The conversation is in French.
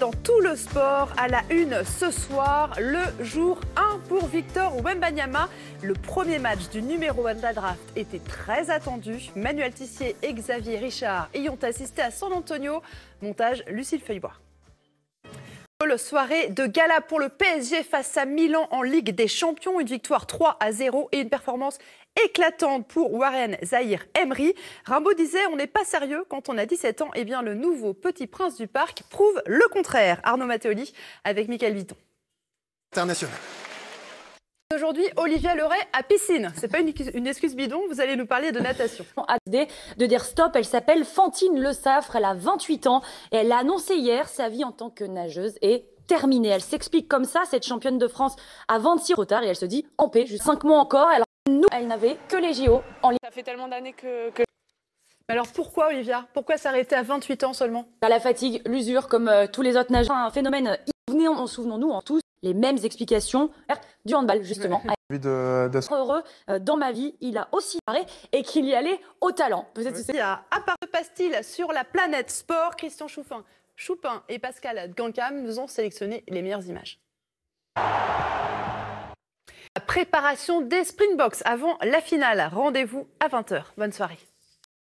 dans tout le sport à la une ce soir, le jour 1 pour Victor ou Banyama. Le premier match du numéro 1 de la draft était très attendu. Manuel Tissier et Xavier Richard y ont assisté à San Antonio. Montage Lucille Feuillebois. Le soirée de gala pour le PSG face à Milan en Ligue des Champions. Une victoire 3 à 0 et une performance éclatante pour Warren Zahir Emery. Rimbaud disait On n'est pas sérieux quand on a 17 ans. Eh bien, le nouveau petit prince du parc prouve le contraire. Arnaud Matteoli avec Michael Vuitton. International. Aujourd'hui, Olivia Leray à piscine. C'est pas une, excuse bidon, vous allez nous parler de natation. De dire stop, elle s'appelle Fantine Le Saffre, elle a 28 ans et elle a annoncé hier sa vie en tant que nageuse est terminée. Elle s'explique comme ça, cette championne de France à 26 retard et elle se dit en paix, juste 5 mois encore elle n'avait que les JO en ligne. Ça fait tellement d'années que... alors pourquoi, Olivia Pourquoi s'arrêter à 28 ans seulement bah, La fatigue, l'usure, comme euh, tous les autres nageurs, un phénomène. Souvenons-nous en tous les mêmes explications du handball, justement. de, Heureux, euh, dans ma vie, il a aussi paré et qu'il y allait au talent. Peut-être oui. À, part pastille sur la planète sport, Christian Choupin, Choupin et Pascal Gancam nous ont sélectionné les meilleures images préparation des Springboks avant la finale. Rendez-vous à 20h. Bonne soirée.